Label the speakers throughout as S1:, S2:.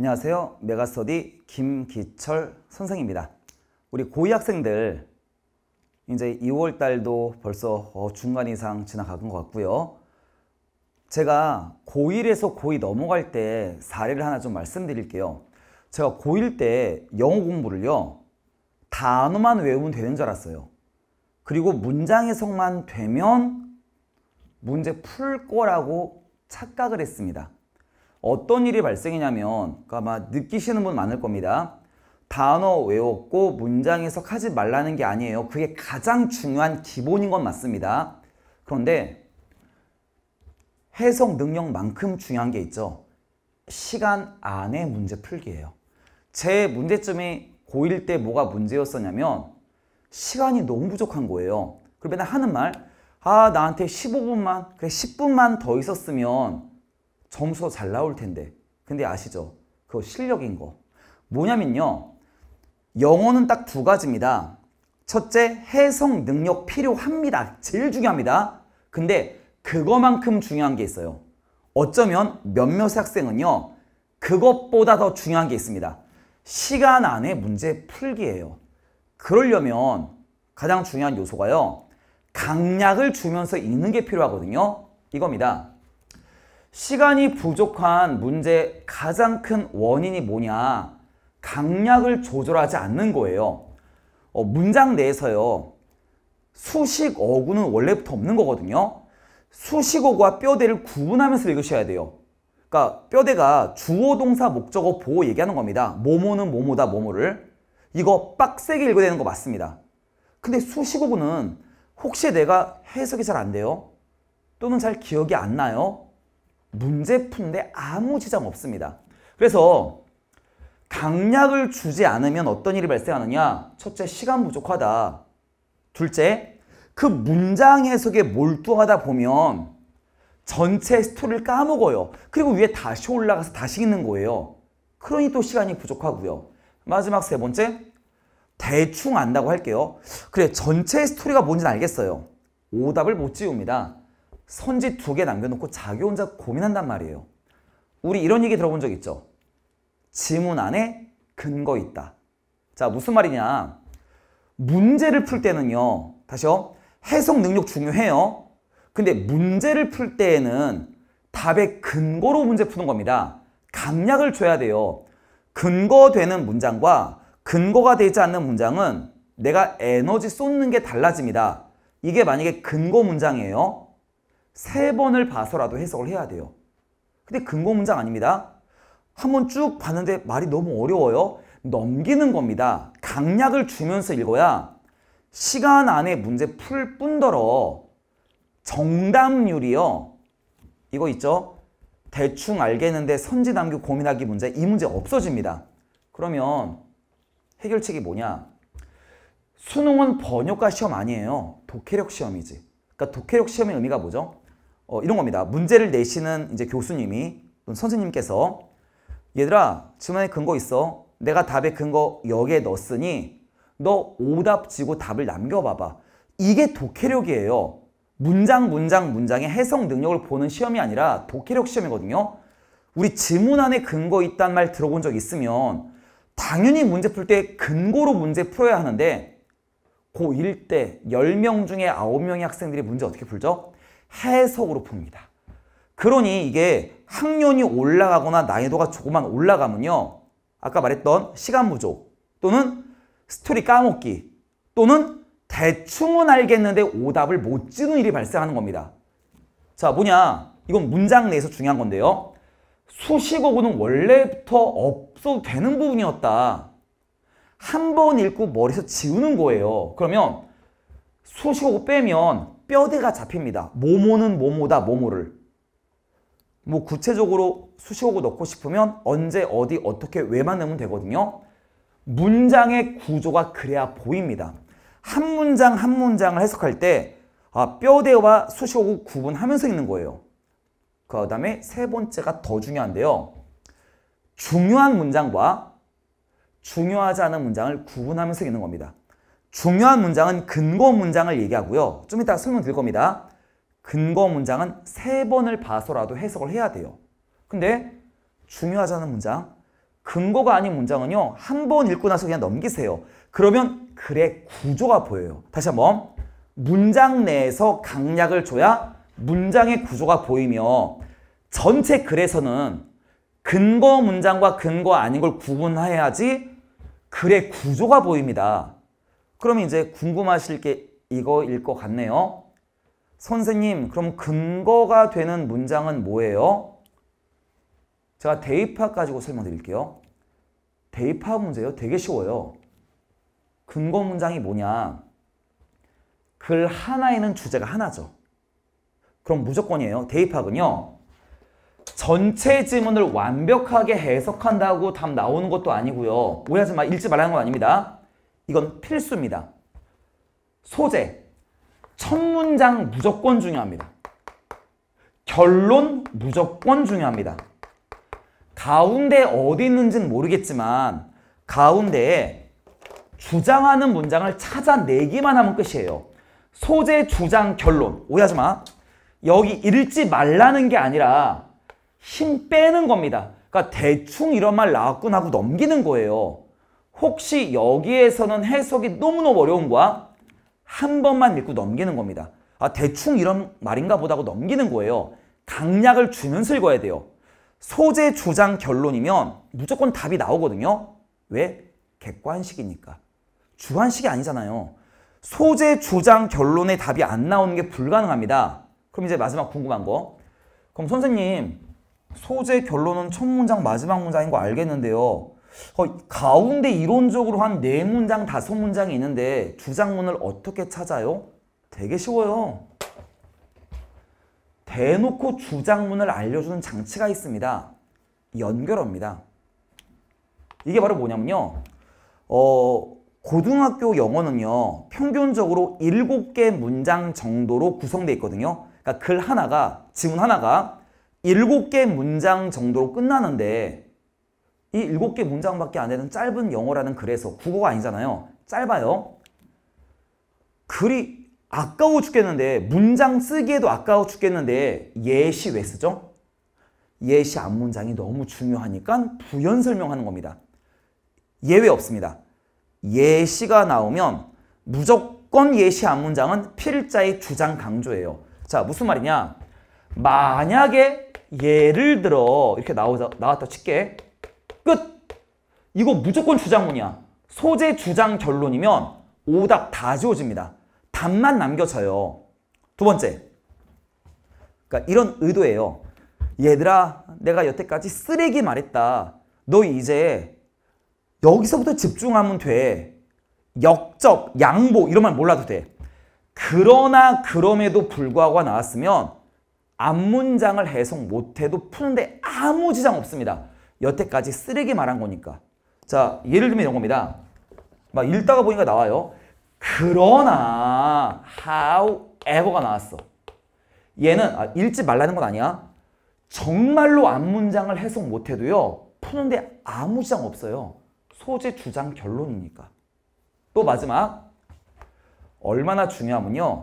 S1: 안녕하세요. 메가스터디 김기철 선생입니다. 우리 고2 학생들 이제 2월 달도 벌써 어, 중간 이상 지나간 것 같고요. 제가 고1에서 고2 넘어갈 때 사례를 하나 좀 말씀드릴게요. 제가 고1 때 영어 공부를요. 단어만 외우면 되는 줄 알았어요. 그리고 문장 해석만 되면 문제 풀 거라고 착각을 했습니다. 어떤 일이 발생이냐면 그러 느끼시는 분 많을 겁니다. 단어 외웠고 문장 해석하지 말라는 게 아니에요. 그게 가장 중요한 기본인 건 맞습니다. 그런데 해석 능력만큼 중요한 게 있죠. 시간 안에 문제 풀기예요. 제 문제점이 고1 때 뭐가 문제였었냐면 시간이 너무 부족한 거예요. 그러면 하는 말, 아 나한테 15분만, 그래 10분만 더 있었으면 점수가 잘 나올 텐데. 근데 아시죠? 그거 실력인 거. 뭐냐면요. 영어는 딱 두 가지입니다. 첫째, 해석 능력 필요합니다. 제일 중요합니다. 근데 그거만큼 중요한 게 있어요. 어쩌면 몇몇 학생은요. 그것보다 더 중요한 게 있습니다. 시간 안에 문제 풀기예요. 그러려면 가장 중요한 요소가요. 강약을 주면서 읽는 게 필요하거든요. 이겁니다. 시간이 부족한 문제의 가장 큰 원인이 뭐냐 강약을 조절하지 않는 거예요 어, 문장 내에서요 수식 어구는 원래부터 없는 거거든요 수식 어구와 뼈대를 구분하면서 읽으셔야 돼요 그러니까 뼈대가 주어 동사 목적어 보호 얘기하는 겁니다 모모는 모모다 모모를 이거 빡세게 읽어야 되는 거 맞습니다 근데 수식 어구는 혹시 내가 해석이 잘 안 돼요? 또는 잘 기억이 안 나요? 문제푼데 아무 지장 없습니다. 그래서 강약을 주지 않으면 어떤 일이 발생하느냐? 첫째, 시간 부족하다. 둘째, 그 문장 해석에 몰두하다 보면 전체 스토리를 까먹어요. 그리고 위에 다시 올라가서 다시 읽는 거예요. 그러니 또 시간이 부족하고요. 마지막 세 번째, 대충 안다고 할게요. 그래, 전체 스토리가 뭔지는 알겠어요. 오답을 못 지웁니다. 손짓 두개 남겨놓고 자기 혼자 고민한단 말이에요. 우리 이런 얘기 들어본 적 있죠? 지문 안에 근거 있다. 자, 무슨 말이냐. 문제를 풀 때는요. 다시요. 해석 능력 중요해요. 근데 문제를 풀 때에는 답의 근거로 문제 푸는 겁니다. 강약을 줘야 돼요. 근거되는 문장과 근거가 되지 않는 문장은 내가 에너지 쏟는 게 달라집니다. 이게 만약에 근거 문장이에요. 세 번을 봐서라도 해석을 해야 돼요. 근데 근거 문장 아닙니다. 한번 쭉 봤는데 말이 너무 어려워요. 넘기는 겁니다. 강약을 주면서 읽어야 시간 안에 문제 풀 뿐더러 정답률이요. 이거 있죠? 대충 알겠는데 선지 남기 고민하기 문제 이 문제 없어집니다. 그러면 해결책이 뭐냐? 수능은 번역과 시험 아니에요. 독해력 시험이지. 그러니까 독해력 시험의 의미가 뭐죠? 어, 이런 겁니다. 문제를 내시는 이제 교수님이 또는 선생님께서 얘들아 질문에 근거 있어. 내가 답에 근거 여기에 넣었으니 너 오답 지고 답을 남겨봐봐. 이게 독해력이에요. 문장 문장 문장의 해석 능력을 보는 시험이 아니라 독해력 시험이거든요. 우리 지문 안에 근거 있단 말 들어본 적 있으면 당연히 문제 풀 때 근거로 문제 풀어야 하는데 고1 때 10명 중에 9명의 학생들이 문제 어떻게 풀죠? 해석으로 풉니다. 그러니 이게 학년이 올라가거나 난이도가 조금만 올라가면요. 아까 말했던 시간 부족 또는 스토리 까먹기 또는 대충은 알겠는데 오답을 못찍는 일이 발생하는 겁니다. 자 뭐냐 이건 문장 내에서 중요한 건데요. 수식어구는 원래부터 없어도 되는 부분이었다. 한 번 읽고 머리에서 지우는 거예요. 그러면 수식어구 빼면 뼈대가 잡힙니다. 모모는 모모다 모모를. 뭐 구체적으로 수식어고 넣고 싶으면 언제 어디 어떻게 왜만 넣으면 되거든요. 문장의 구조가 그래야 보입니다. 한 문장 한 문장을 해석할 때 아, 뼈대와 수식어고 구분하면서 읽는 거예요. 그 다음에 세 번째가 더 중요한데요. 중요한 문장과 중요하지 않은 문장을 구분하면서 읽는 겁니다. 중요한 문장은 근거 문장을 얘기하고요. 좀 이따 설명드릴 겁니다. 근거 문장은 세 번을 봐서라도 해석을 해야 돼요. 근데 중요하지 않은 문장, 근거가 아닌 문장은요. 한 번 읽고 나서 그냥 넘기세요. 그러면 글의 구조가 보여요. 다시 한번 문장 내에서 강약을 줘야 문장의 구조가 보이며 전체 글에서는 근거 문장과 근거 아닌 걸 구분해야지 글의 구조가 보입니다. 그럼 이제 궁금하실 게 이거일 것 같네요. 선생님, 그럼 근거가 되는 문장은 뭐예요? 제가 대입학 가지고 설명드릴게요. 대입학 문제요? 되게 쉬워요. 근거 문장이 뭐냐? 글 하나에는 주제가 하나죠. 그럼 무조건이에요. 대입학은요. 전체 지문을 완벽하게 해석한다고 답 나오는 것도 아니고요. 오해하지 마. 읽지 말라는 건 아닙니다. 이건 필수입니다. 소재, 첫 문장 무조건 중요합니다. 결론 무조건 중요합니다. 가운데 어디 있는지는 모르겠지만 가운데에 주장하는 문장을 찾아내기만 하면 끝이에요. 소재, 주장, 결론. 오해하지 마. 여기 읽지 말라는 게 아니라 힘 빼는 겁니다. 그러니까 대충 이런 말나왔구나 하고 넘기는 거예요. 혹시 여기에서는 해석이 너무너무 어려운 거야? 한 번만 믿고 넘기는 겁니다. 아 대충 이런 말인가 보다고 넘기는 거예요. 강약을 주면서 읽어야 돼요. 소재, 주장, 결론이면 무조건 답이 나오거든요. 왜? 객관식이니까. 주관식이 아니잖아요. 소재, 주장, 결론에 답이 안 나오는 게 불가능합니다. 그럼 이제 마지막 궁금한 거. 그럼 선생님, 소재, 결론은 첫 문장 마지막 문장인 거 알겠는데요. 거의 가운데 이론적으로 한 네 문장 다섯 문장이 있는데 두 장문을 어떻게 찾아요? 되게 쉬워요. 대놓고 주장문을 알려주는 장치가 있습니다. 연결어입니다. 이게 바로 뭐냐면요. 어, 고등학교 영어는요. 평균적으로 7개 문장 정도로 구성되어 있거든요. 그러니까 글 하나가, 지문 하나가 7개 문장 정도로 끝나는데 이 일곱 개 문장밖에 안 되는 짧은 영어라는 글에서 국어가 아니잖아요. 짧아요. 글이 아까워 죽겠는데 문장 쓰기에도 아까워 죽겠는데 예시 왜 쓰죠? 예시 앞문장이 너무 중요하니까 부연 설명하는 겁니다. 예외 없습니다. 예시가 나오면 무조건 예시 앞문장은 필자의 주장 강조예요. 자 무슨 말이냐? 만약에 예를 들어 이렇게 나오자, 나왔다 칠게 끝! 이거 무조건 주장문이야. 소재 주장 결론이면 오답 다 지워집니다. 답만 남겨져요. 두 번째. 그러니까 이런 의도예요. 얘들아 내가 여태까지 쓰레기 말했다. 너 이제 여기서부터 집중하면 돼. 역적, 양보 이런 말 몰라도 돼. 그러나 그럼에도 불구하고 나왔으면 앞문장을 해석 못해도 푸는데 아무 지장 없습니다. 여태까지 쓰레기 말한 거니까. 자, 예를 들면 이런 겁니다. 막 읽다가 보니까 나와요. 그러나 however가 나왔어. 얘는 아, 읽지 말라는 건 아니야. 정말로 앞문장을 해석 못해도요. 푸는데 아무 지장 없어요. 소재, 주장, 결론이니까. 또 마지막 얼마나 중요하면요.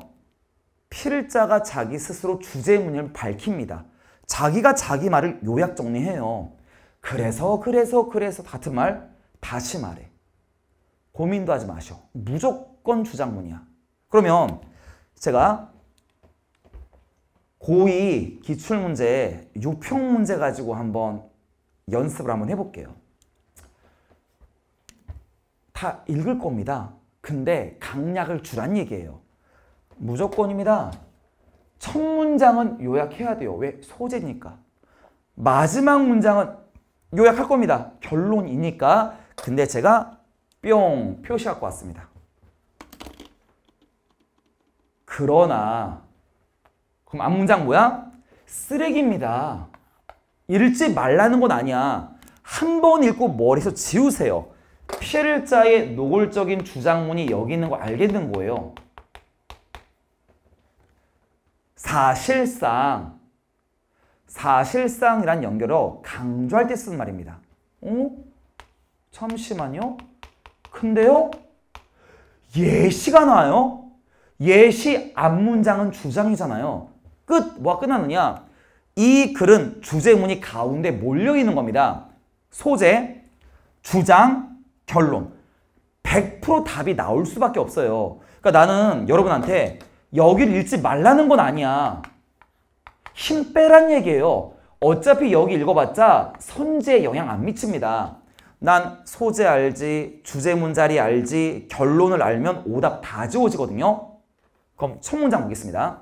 S1: 필자가 자기 스스로 주제 문을 밝힙니다. 자기가 자기 말을 요약 정리해요. 그래서 그래서 그래서 같은 말 다시 말해. 고민도 하지 마셔. 무조건 주장문이야. 그러면 제가 고2 기출문제 유평 문제 가지고 한번 연습을 한번 해볼게요. 다 읽을 겁니다. 근데 강약을 주란 얘기예요. 무조건입니다. 첫 문장은 요약해야 돼요. 왜? 소재니까. 마지막 문장은 요약할 겁니다. 결론이니까. 근데 제가 뿅 표시 갖고 왔습니다. 그러나 그럼 앞문장 뭐야? 쓰레기입니다. 읽지 말라는 건 아니야. 한 번 읽고 머리에서 지우세요. 피자의 노골적인 주장문이 여기 있는 거 알게 된 거예요. 사실상 사실상이란 연결어 강조할 때 쓰는 말입니다. 어? 잠시만요. 근데요? 예시가 나와요. 예시 앞문장은 주장이잖아요. 끝! 뭐가 끝나느냐? 이 글은 주제문이 가운데 몰려있는 겁니다. 소재, 주장, 결론. 100% 답이 나올 수밖에 없어요. 그러니까 나는 여러분한테 여길 읽지 말라는 건 아니야. 힘 빼란 얘기예요. 어차피 여기 읽어봤자 선제에 영향 안 미칩니다. 난 소재 알지, 주제 문자리 알지, 결론을 알면 오답 다 지워지거든요. 그럼 첫 문장 보겠습니다.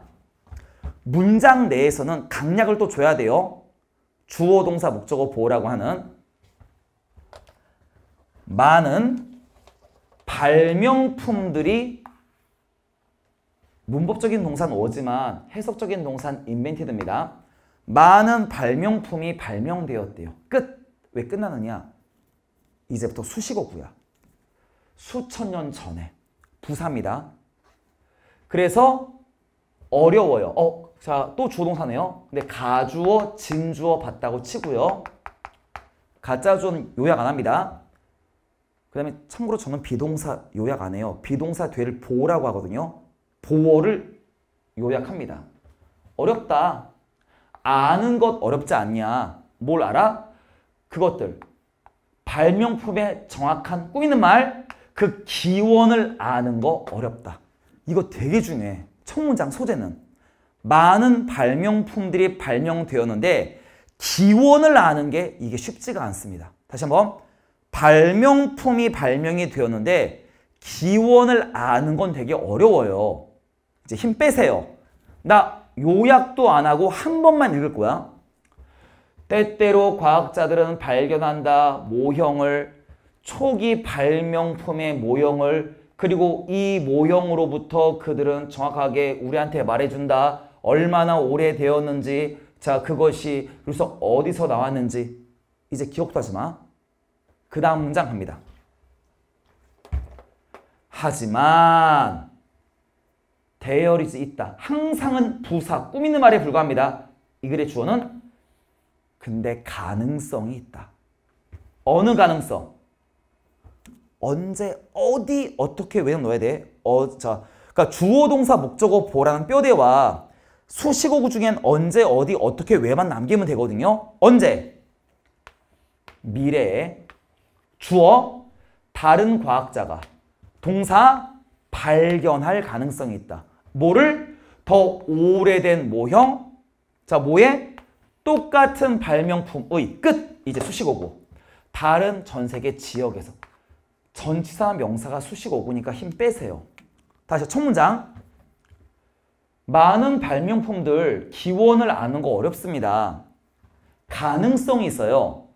S1: 문장 내에서는 강약을 또 줘야 돼요. 주어, 동사, 목적어, 보호라고 하는 많은 발명품들이 문법적인 동산 오지만 해석적인 동산 인벤티드입니다. 많은 발명품이 발명되었대요. 끝! 왜 끝나느냐? 이제부터 수식어구야. 수천 년 전에. 부사입니다. 그래서 어려워요. 어, 자, 또조동사네요 근데 가주어, 진주어 봤다고 치고요. 가짜주어는 요약 안 합니다. 그 다음에 참고로 저는 비동사 요약 안 해요. 비동사 되를 보라고 하거든요. 보어를 요약합니다. 어렵다. 아는 것 어렵지 않냐. 뭘 알아? 그것들. 발명품의 정확한 꾸미는 말, 그 기원을 아는 거 어렵다. 이거 되게 중요해. 첫 문장 소재는. 많은 발명품들이 발명되었는데 기원을 아는 게 이게 쉽지가 않습니다. 다시 한번. 발명품이 발명이 되었는데 기원을 아는 건 되게 어려워요. 이제 힘 빼세요. 나 요약도 안 하고 한 번만 읽을 거야. 때때로 과학자들은 발견한다 모형을 초기 발명품의 모형을 그리고 이 모형으로부터 그들은 정확하게 우리한테 말해준다. 얼마나 오래되었는지 자 그것이 그래서 어디서 나왔는지 이제 기억도 하지 마. 그 다음 문장 갑니다. 하지만 there is 있다. 항상은 부사, 꾸미 는 말에 불과합니다. 이 글의 주어는 근데 가능성이 있다. 어느 가능성? 언제, 어디, 어떻게 외형 넣어야 돼? 어, 자, 그러니까 주어 동사 목적어 보라는 뼈대와 수식어구 중엔 언제, 어디, 어떻게 왜만 남기면 되거든요. 언제? 미래에 주어 다른 과학자가 동사 발견할 가능성이 있다. 뭐를? 더 오래된 모형 자 뭐에? 똑같은 발명품의 끝 이제 수식어고 다른 전 세계 지역에서 전치사 명사가 수식어고니까 힘 빼세요. 다시 첫 문장 많은 발명품들 기원을 아는 거 어렵습니다. 가능성이 있어요.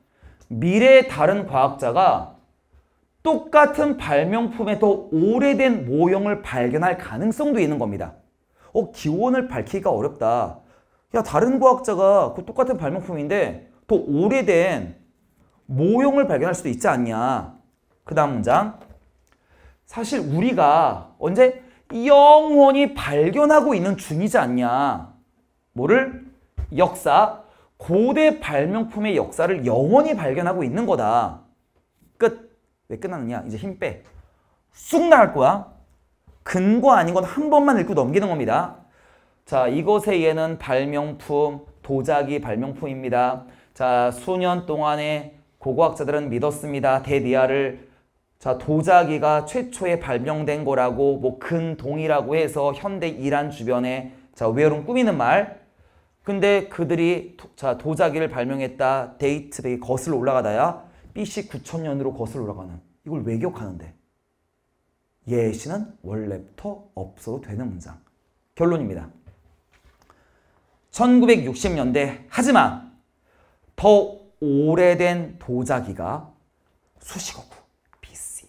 S1: 미래의 다른 과학자가 똑같은 발명품의 더 오래된 모형을 발견할 가능성도 있는 겁니다. 어, 기원을 밝히기가 어렵다. 야, 다른 과학자가 그 똑같은 발명품인데 더 오래된 모형을 발견할 수도 있지 않냐. 그 다음 문장. 사실 우리가 언제 영원히 발견하고 있는 중이지 않냐. 뭐를? 역사. 고대 발명품의 역사를 영원히 발견하고 있는 거다. 왜끝났느냐 이제 힘 빼. 쑥 나갈 거야. 근거 아닌 건 한 번만 읽고 넘기는 겁니다. 자, 이것의 예는 발명품, 도자기 발명품입니다. 자, 수년 동안에 고고학자들은 믿었습니다. 데디아를 자, 도자기가 최초에 발명된 거라고 뭐 근동이라고 해서 현대 이란 주변에 자, 외로움 꾸미는 말. 근데 그들이 도, 자, 도자기를 발명했다. 데이트베이 거슬러 올라가다야. BC 9000년으로 거슬러 올라가는 이걸 왜곡하는데 예시는 원래부터 없어도 되는 문장. 결론입니다. 1960년대 하지만 더 오래된 도자기가 수식어구 BC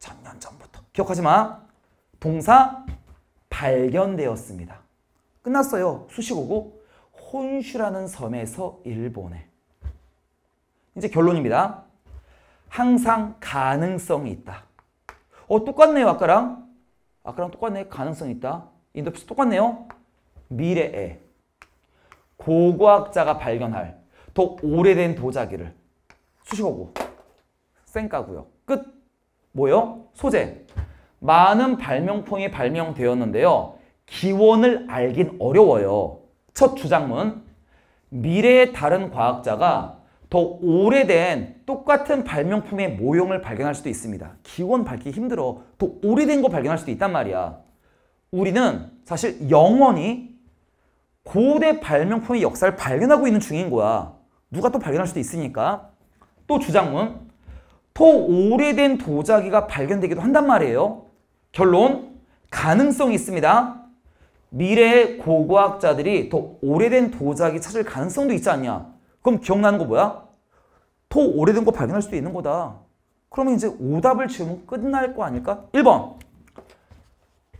S1: 천년 전부터 기억하지 마. 동사 발견되었습니다. 끝났어요. 수식어구 혼슈라는 섬에서 일본에. 이제 결론입니다. 항상 가능성이 있다. 어 똑같네요 아까랑. 아까랑 똑같네 가능성이 있다. 인더피스 똑같네요. 미래에 고고학자가 발견할 더 오래된 도자기를 수식어고 쌩까고요. 끝! 뭐요? 소재. 많은 발명품이 발명되었는데요. 기원을 알긴 어려워요. 첫 주장문. 미래의 다른 과학자가 더 오래된 똑같은 발명품의 모형을 발견할 수도 있습니다. 기원 밝기 힘들어. 더 오래된 거 발견할 수도 있단 말이야. 우리는 사실 영원히 고대 발명품의 역사를 발견하고 있는 중인 거야. 누가 또 발견할 수도 있으니까. 또 주장문. 더 오래된 도자기가 발견되기도 한단 말이에요. 결론. 가능성이 있습니다. 미래의 고고학자들이 더 오래된 도자기 찾을 가능성도 있지 않냐. 그럼 기억나는 거 뭐야? 토 오래된 거 발견할 수도 있는 거다. 그러면 이제 오답을 지으면 끝날 거 아닐까? 1번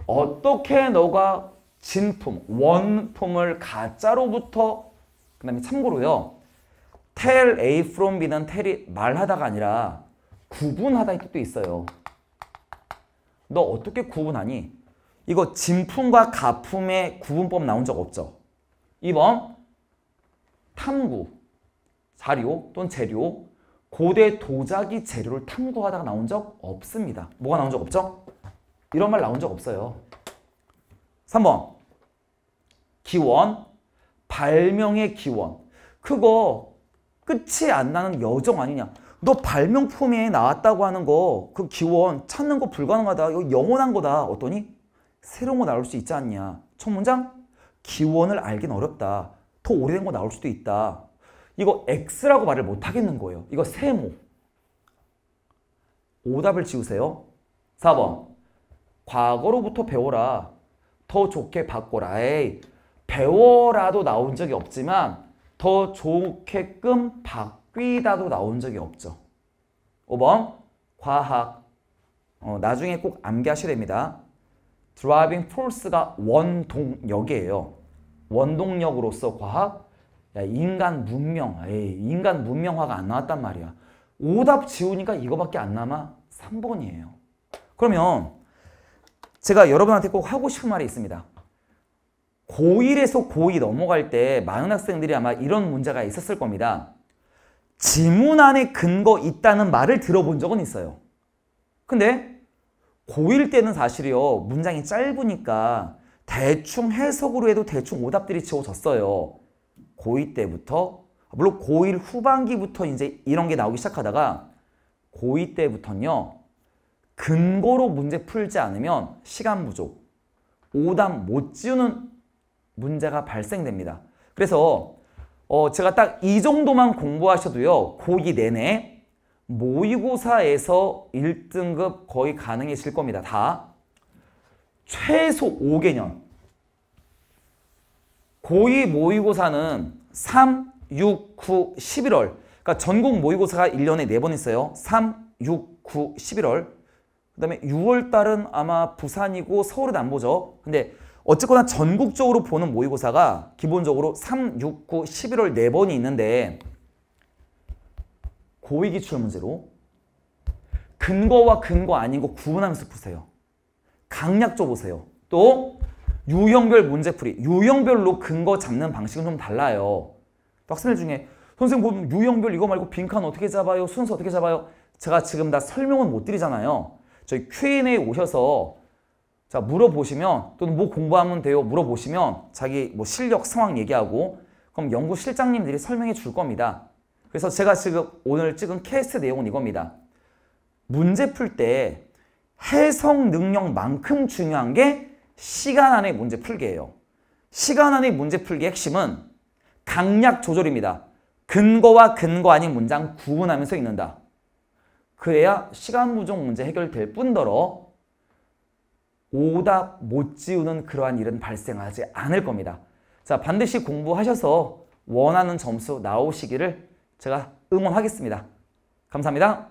S1: 어떻게 너가 진품, 원품을 가짜로부터 그 다음에 참고로요. tell A from B는 tell이 말하다가 아니라 구분하다 이 뜻도 있어요. 너 어떻게 구분하니? 이거 진품과 가품의 구분법 나온 적 없죠? 2번 탐구 자료 또는 재료, 고대 도자기 재료를 탐구하다가 나온 적 없습니다. 뭐가 나온 적 없죠? 이런 말 나온 적 없어요. 3번 기원, 발명의 기원. 그거 끝이 안 나는 여정 아니냐. 너발명품에 나왔다고 하는 거 그 기원 찾는 거 불가능하다. 이거 영원한 거다. 어떠니? 새로운 거 나올 수 있지 않냐. 첫 문장 기원을 알긴 어렵다. 더 오래된 거 나올 수도 있다. 이거 X라고 말을 못 하겠는 거예요. 이거 세모. 오답을 지우세요. 4번. 과거로부터 배워라. 더 좋게 바꿔라. 에이, 배워라도 나온 적이 없지만 더 좋게끔 바뀌다도 나온 적이 없죠. 5번. 과학. 어, 나중에 꼭 암기하셔야 됩니다. 드라이빙 폴스가 원동력이에요. 원동력으로서 과학, 인간 문명, 에이, 인간 문명화가 안 나왔단 말이야. 오답 지우니까 이거밖에 안 남아? 3번이에요. 그러면 제가 여러분한테 꼭 하고 싶은 말이 있습니다. 고1에서 고2 넘어갈 때 많은 학생들이 아마 이런 문제가 있었을 겁니다. 지문 안에 근거 있다는 말을 들어본 적은 있어요. 근데 고1 때는 사실이요. 문장이 짧으니까 대충 해석으로 해도 대충 오답들이 지워졌어요. 고2 때부터 물론 고1 후반기부터 이제 이런 게 나오기 시작하다가 고2 때부터는요. 근거로 문제 풀지 않으면 시간 부족, 오답 못 지우는 문제가 발생됩니다. 그래서 어 제가 딱 이 정도만 공부하셔도요. 고2 내내 모의고사에서 1등급 거의 가능해질 겁니다. 다 최소 5개년 고위 모의고사는 3, 6, 9, 11월 그러니까 전국 모의고사가 1년에 4번 있어요. 3, 6, 9, 11월 그 다음에 6월달은 아마 부산이고 서울은 안 보죠. 근데 어쨌거나 전국적으로 보는 모의고사가 기본적으로 3, 6, 9, 11월 4번이 있는데 고위 기출 문제로 근거와 근거 아닌 거 구분하면서 보세요 강약조 보세요. 또 유형별 문제풀이, 유형별로 근거 잡는 방식은 좀 달라요. 학생들 중에 선생님 보면 뭐 유형별 이거 말고 빈칸 어떻게 잡아요? 순서 어떻게 잡아요? 제가 지금 다 설명은 못 드리잖아요. 저희 Q&A 오셔서 자 물어보시면 또는 뭐 공부하면 돼요 물어보시면 자기 뭐 실력 상황 얘기하고 그럼 연구 실장님들이 설명해 줄 겁니다. 그래서 제가 지금 오늘 찍은 캐스트 내용은 이겁니다. 문제 풀 때 해석 능력만큼 중요한 게 시간 안에 문제 풀기예요. 시간 안에 문제 풀기 핵심은 강약 조절입니다. 근거와 근거 아닌 문장 구분하면서 읽는다. 그래야 시간 부족 문제 해결될 뿐더러 오답 못 지우는 그러한 일은 발생하지 않을 겁니다. 자 반드시 공부하셔서 원하는 점수 나오시기를 제가 응원하겠습니다. 감사합니다.